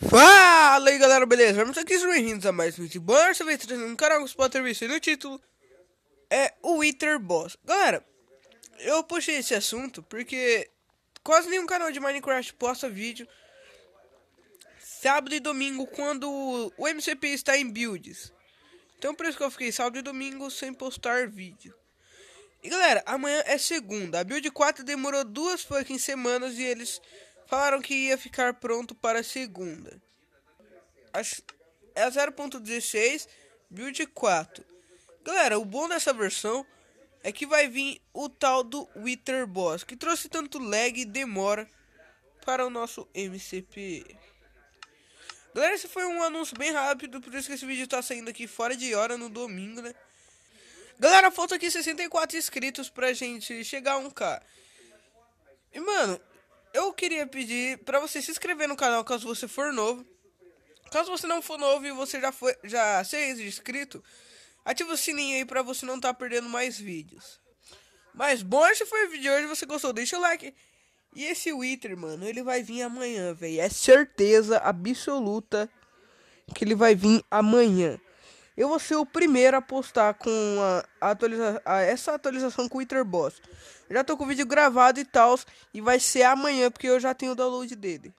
Fala aí galera, beleza? Vamos aqui, sejam bem-vindos a mais um vídeo Bora, Essa vez trazendo um canal pode ter visto e no título é o Wither Boss. Galera, eu puxei esse assunto porque quase nenhum canal de Minecraft posta vídeo sábado e domingo quando o MCP está em builds. Então por isso que eu fiquei sábado e domingo sem postar vídeo. E galera, amanhã é segunda. A build 4 demorou duas fucking semanas e eles Falaram que ia ficar pronto para segunda. É a 0.16 build 4. Galera, o bom dessa versão é que vai vir o tal do Wither Boss, que trouxe tanto lag e demora para o nosso MCP. Galera, esse foi um anúncio bem rápido, por isso que esse vídeo está saindo aqui fora de hora no domingo, né? Galera, falta aqui 64 inscritos pra gente chegar a 1k queria pedir para você se inscrever no canal caso você for novo. Caso você não for novo e você já foi já seja inscrito, ativa o sininho aí para você não estar tá perdendo mais vídeos. Mas bom, esse foi o vídeo de hoje. Você gostou? Deixa o like. E esse Wither, mano, ele vai vir amanhã, velho. É certeza absoluta que ele vai vir amanhã. Eu vou ser o primeiro a postar com a atualiza a essa atualização com o Twitter Boss. já tô com o vídeo gravado e tal, e vai ser amanhã, porque eu já tenho o download dele.